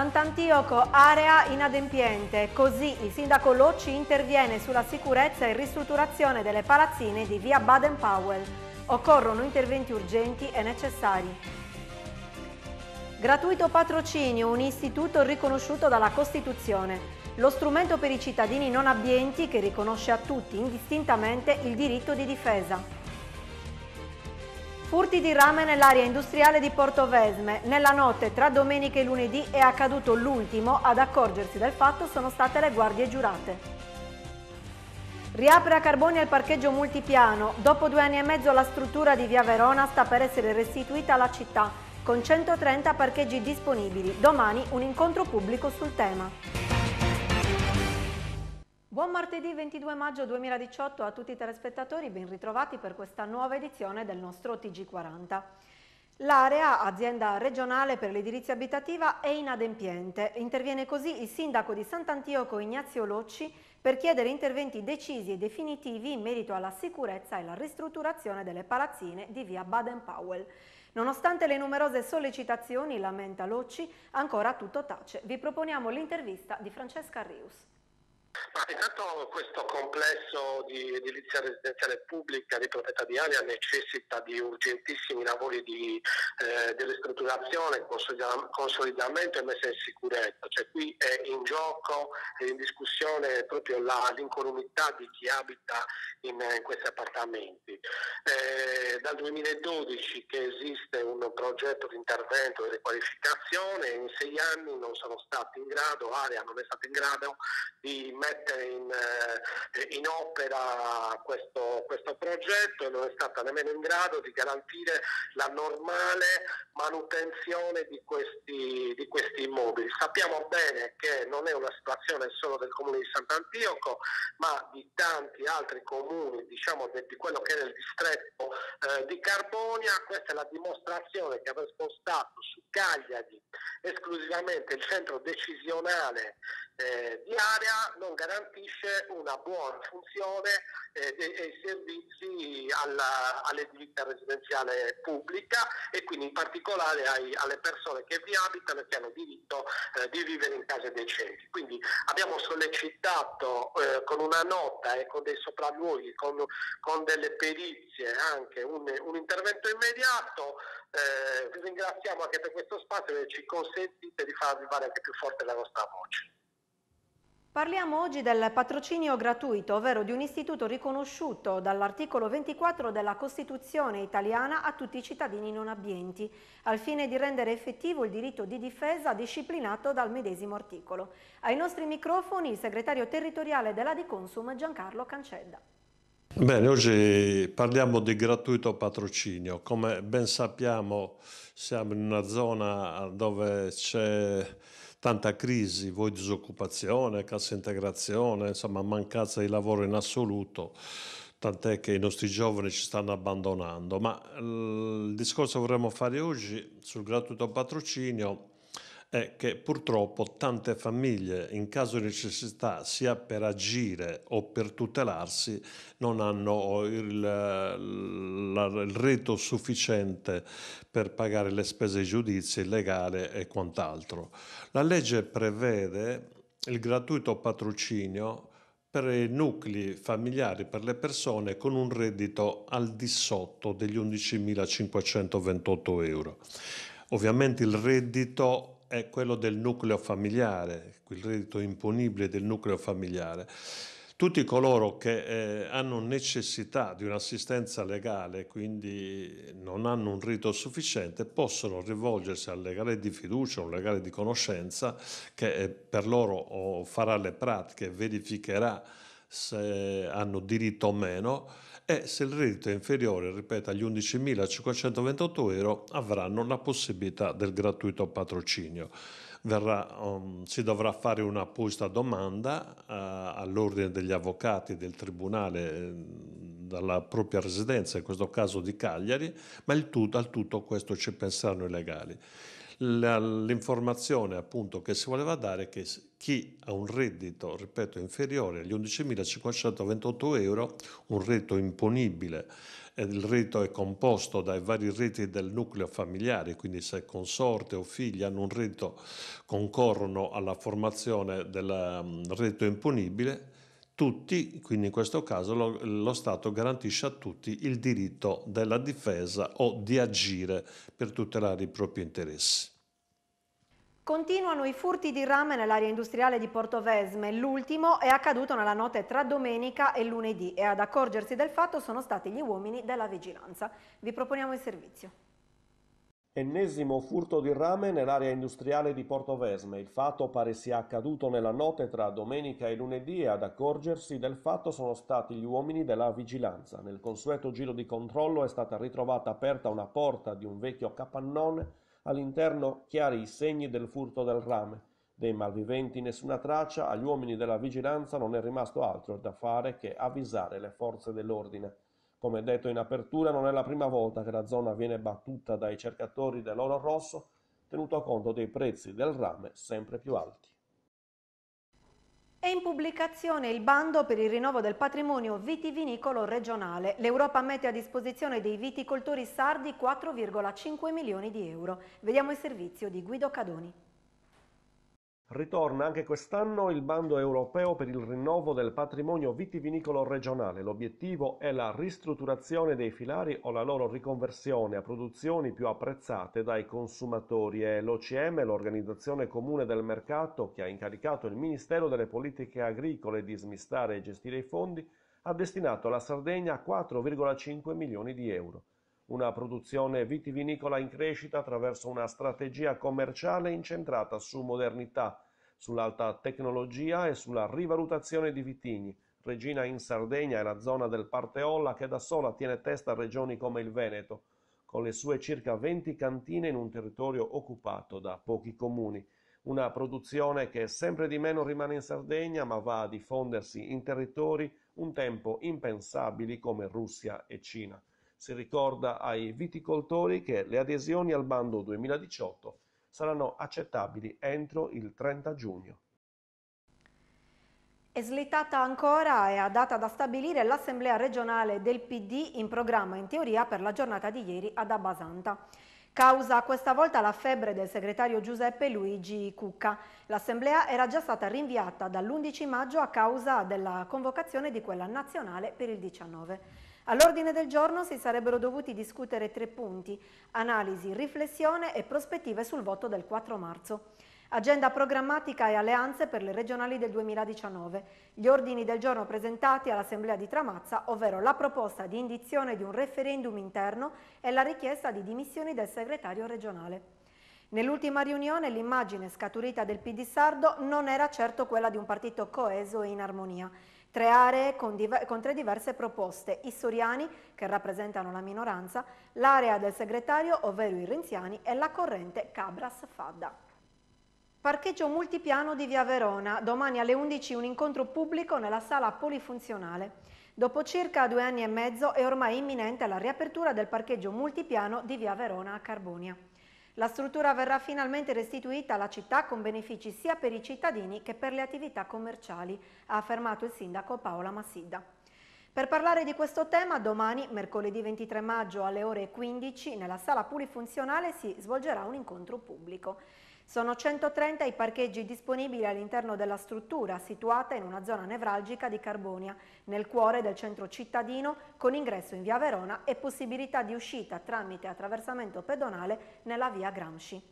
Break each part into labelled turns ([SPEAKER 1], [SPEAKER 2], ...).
[SPEAKER 1] Sant'Antioco, area inadempiente. Così il sindaco Locci interviene sulla sicurezza e ristrutturazione delle palazzine di via Baden-Powell. Occorrono interventi urgenti e necessari. Gratuito patrocinio, un istituto riconosciuto dalla Costituzione. Lo strumento per i cittadini non abbienti che riconosce a tutti indistintamente il diritto di difesa. Furti di rame nell'area industriale di Porto Vesme. Nella notte tra domenica e lunedì è accaduto l'ultimo, ad accorgersi del fatto sono state le guardie giurate. Riapre a Carboni il parcheggio multipiano. Dopo due anni e mezzo la struttura di Via Verona sta per essere restituita alla città, con 130 parcheggi disponibili. Domani un incontro pubblico sul tema. Buon martedì 22 maggio 2018 a tutti i telespettatori, ben ritrovati per questa nuova edizione del nostro TG40. L'area, azienda regionale per l'edilizia abitativa, è inadempiente. Interviene così il sindaco di Sant'Antioco Ignazio Locci per chiedere interventi decisi e definitivi in merito alla sicurezza e alla ristrutturazione delle palazzine di via Baden-Powell. Nonostante le numerose sollecitazioni, lamenta Locci, ancora tutto tace. Vi proponiamo l'intervista di Francesca Rius.
[SPEAKER 2] Ma intanto questo complesso di edilizia residenziale pubblica di proprietà di aria necessita di urgentissimi lavori di, eh, di ristrutturazione, consolidamento e messa in sicurezza. Cioè qui è in gioco e in discussione proprio la, l'incolumità di chi abita in, in questi appartamenti. Eh, dal 2012 che esiste un progetto di intervento e riqualificazione, in sei anni non sono stati in grado, Aria non è stata in grado di mettere mettere in, eh, in opera questo, questo progetto e non è stata nemmeno in grado di garantire la normale manutenzione di questi, di questi immobili. Sappiamo bene che non è una situazione solo del comune di Sant'Antioco, ma di tanti altri comuni, diciamo di quello che era il distretto eh, di Carbonia, questa è la dimostrazione che aver spostato su Cagliari esclusivamente il centro decisionale eh, di area non garantisce garantisce una buona funzione eh, dei servizi alla, all'edilizia residenziale pubblica e quindi in particolare ai, alle persone che vi abitano e che hanno diritto eh, di vivere in case decenti. Quindi abbiamo sollecitato eh, con una nota e con dei sopralluoghi, con, con delle perizie anche un, un intervento immediato. Eh, vi ringraziamo anche per questo spazio che ci consentite di far arrivare anche più forte la nostra voce.
[SPEAKER 1] Parliamo oggi del patrocinio gratuito, ovvero di un istituto riconosciuto dall'articolo 24 della Costituzione italiana a tutti i cittadini non abbienti, al fine di rendere effettivo il diritto di difesa disciplinato dal medesimo articolo. Ai nostri microfoni il segretario territoriale della Diconsum Giancarlo Cancedda.
[SPEAKER 3] Bene, oggi parliamo di gratuito patrocinio. Come ben sappiamo siamo in una zona dove c'è tanta crisi, voi disoccupazione, cassa integrazione, insomma mancanza di lavoro in assoluto, tant'è che i nostri giovani ci stanno abbandonando. Ma eh, il discorso che vorremmo fare oggi sul gratuito patrocinio è che purtroppo tante famiglie in caso di necessità sia per agire o per tutelarsi non hanno il, il reddito sufficiente per pagare le spese di giudizio, il legale e quant'altro. La legge prevede il gratuito patrocinio per i nuclei familiari, per le persone con un reddito al di sotto degli 11.528 euro. Ovviamente il reddito è quello del nucleo familiare, il reddito imponibile del nucleo familiare. Tutti coloro che eh, hanno necessità di un'assistenza legale, quindi non hanno un rito sufficiente, possono rivolgersi al legale di fiducia, un legale di conoscenza che eh, per loro oh, farà le pratiche, verificherà se hanno diritto o meno e se il reddito è inferiore, ripeto, agli 11.528 euro, avranno la possibilità del gratuito patrocinio. Verrà, um, si dovrà fare un'apposta domanda uh, all'ordine degli avvocati del Tribunale eh, dalla propria residenza, in questo caso di Cagliari, ma il tutto, al tutto questo ci penseranno i legali l'informazione appunto che si voleva dare è che chi ha un reddito, ripeto, inferiore agli 11.528 euro, un reddito imponibile, il reddito è composto dai vari reti del nucleo familiare, quindi se consorte o figli hanno un reddito concorrono alla formazione del mm, reddito imponibile, tutti, quindi in questo caso lo, lo, Stato garantisce a tutti il diritto della difesa o di agire per tutelare i propri interessi.
[SPEAKER 1] Continuano i furti di rame nell'area industriale di Portovesme. L'ultimo è accaduto nella notte tra domenica e lunedì e ad accorgersi del fatto sono stati gli uomini della vigilanza. Vi proponiamo il servizio.
[SPEAKER 4] Ennesimo furto di rame nell'area industriale di Portovesme. Il fatto pare sia accaduto nella notte tra domenica e lunedì e ad accorgersi del fatto sono stati gli uomini della vigilanza. Nel consueto giro di controllo è stata ritrovata aperta una porta di un vecchio capannone, all'interno chiari i segni del furto del rame. Dei malviventi nessuna traccia, agli uomini della vigilanza non è rimasto altro da fare che avvisare le forze dell'ordine. Come detto in apertura, non è la prima volta che la zona viene battuta dai cercatori dell'oro rosso, tenuto conto dei prezzi del rame sempre più alti.
[SPEAKER 1] È in pubblicazione il bando per il rinnovo del patrimonio vitivinicolo regionale. L'Europa mette a disposizione dei viticoltori sardi 4,5 milioni di euro. Vediamo il servizio di Guido Cadoni.
[SPEAKER 4] Ritorna anche quest'anno il bando europeo per il rinnovo del patrimonio vitivinicolo regionale, l'obiettivo è la ristrutturazione dei filari o la loro riconversione a produzioni più apprezzate dai consumatori e l'OCM, l'Organizzazione Comune del Mercato, che ha incaricato il Ministero delle Politiche Agricole di smistare e gestire i fondi, ha destinato alla Sardegna 4,5 milioni di euro una produzione vitivinicola in crescita attraverso una strategia commerciale incentrata su modernità, sull'alta tecnologia e sulla rivalutazione di vitigni. Regina in Sardegna e la zona del Parteolla che da sola tiene testa a regioni come il Veneto, con le sue circa 20 cantine in un territorio occupato da pochi comuni. Una produzione che sempre di meno rimane in Sardegna ma va a diffondersi in territori un tempo impensabili come Russia e Cina. Si ricorda ai viticoltori che le adesioni al bando 2018 saranno accettabili entro il 30 giugno.
[SPEAKER 1] È slittata ancora e a data da stabilire l'assemblea regionale del PD in programma in teoria per la giornata di ieri ad Abbasanta. Causa questa volta la febbre del segretario Giuseppe Luigi Cucca. L'assemblea era già stata rinviata dall'11 maggio a causa della convocazione di quella nazionale per il 19. All'ordine del giorno si sarebbero dovuti discutere tre punti, analisi, riflessione e prospettive sul voto del 4 marzo. Agenda programmatica e alleanze per le regionali del 2019. Gli ordini del giorno presentati all'Assemblea di Tramazza, ovvero la proposta di indizione di un referendum interno e la richiesta di dimissioni del segretario regionale. Nell'ultima riunione l'immagine scaturita del PD sardo non era certo quella di un partito coeso e in armonia tre aree con, diver- con tre diverse proposte, i soriani, che rappresentano la minoranza, l'area del segretario, ovvero i renziani, e la corrente Cabras-Fadda. Parcheggio multipiano di Via Verona, domani alle 11 un incontro pubblico nella sala polifunzionale. Dopo circa due anni e mezzo è ormai imminente la riapertura del parcheggio multipiano di Via Verona a Carbonia. La struttura verrà finalmente restituita alla città con benefici sia per i cittadini che per le attività commerciali, ha affermato il sindaco Paola Massidda. Per parlare di questo tema, domani, mercoledì 23 maggio alle ore 15, nella sala polifunzionale si svolgerà un incontro pubblico. Sono 130 i parcheggi disponibili all'interno della struttura, situata in una zona nevralgica di Carbonia, nel cuore del centro cittadino, con ingresso in via Verona e possibilità di uscita tramite attraversamento pedonale nella via Gramsci.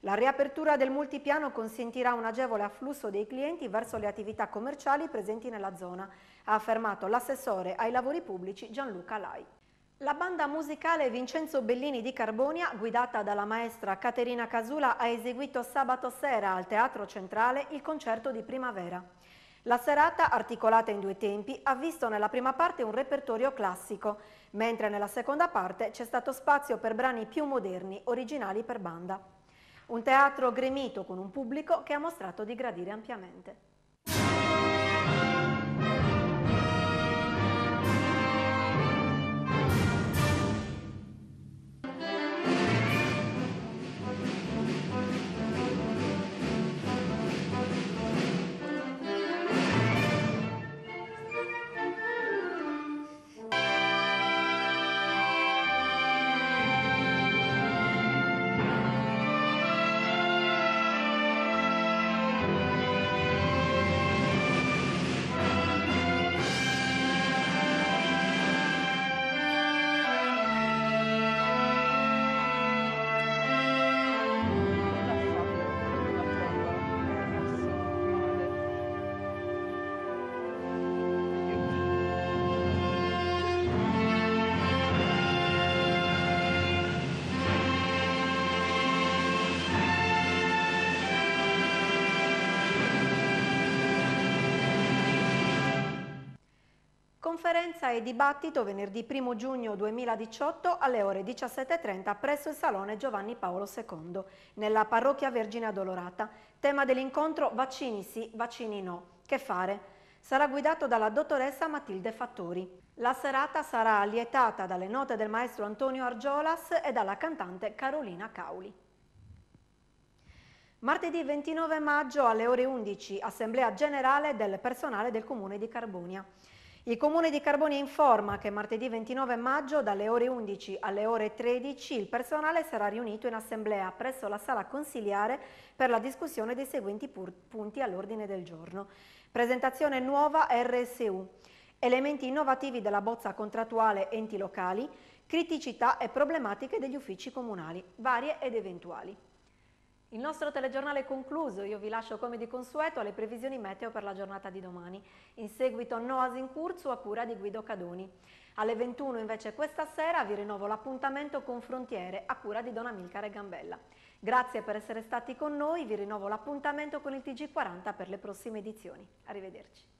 [SPEAKER 1] La riapertura del multipiano consentirà un agevole afflusso dei clienti verso le attività commerciali presenti nella zona, ha affermato l'assessore ai lavori pubblici Gianluca Lai. La banda musicale Vincenzo Bellini di Carbonia, guidata dalla maestra Caterina Casula, ha eseguito sabato sera al Teatro Centrale il concerto di primavera. La serata, articolata in due tempi, ha visto nella prima parte un repertorio classico, mentre nella seconda parte c'è stato spazio per brani più moderni, originali per banda. Un teatro gremito con un pubblico che ha mostrato di gradire ampiamente. conferenza e dibattito venerdì 1 giugno 2018 alle ore 17.30 presso il Salone Giovanni Paolo II, nella parrocchia Vergine Addolorata. Tema dell'incontro Vaccini sì, vaccini no. Che fare? sarà guidato dalla dottoressa Matilde Fattori. La serata sarà allietata dalle note del maestro Antonio Argiolas e dalla cantante Carolina Cauli. Martedì 29 maggio alle ore 11, Assemblea Generale del Personale del Comune di Carbonia. Il Comune di Carbonia informa che martedì 29 maggio dalle ore 11 alle ore 13 il personale sarà riunito in assemblea presso la sala consiliare per la discussione dei seguenti punti all'ordine del giorno. Presentazione nuova RSU, elementi innovativi della bozza contrattuale enti locali, criticità e problematiche degli uffici comunali, varie ed eventuali. Il nostro telegiornale è concluso, io vi lascio come di consueto alle previsioni meteo per la giornata di domani. In seguito Noas in Curzu a cura di Guido Cadoni. Alle 21 invece questa sera vi rinnovo l'appuntamento con Frontiere a cura di Dona Milcare Gambella. Grazie per essere stati con noi, vi rinnovo l'appuntamento con il TG40 per le prossime edizioni. Arrivederci.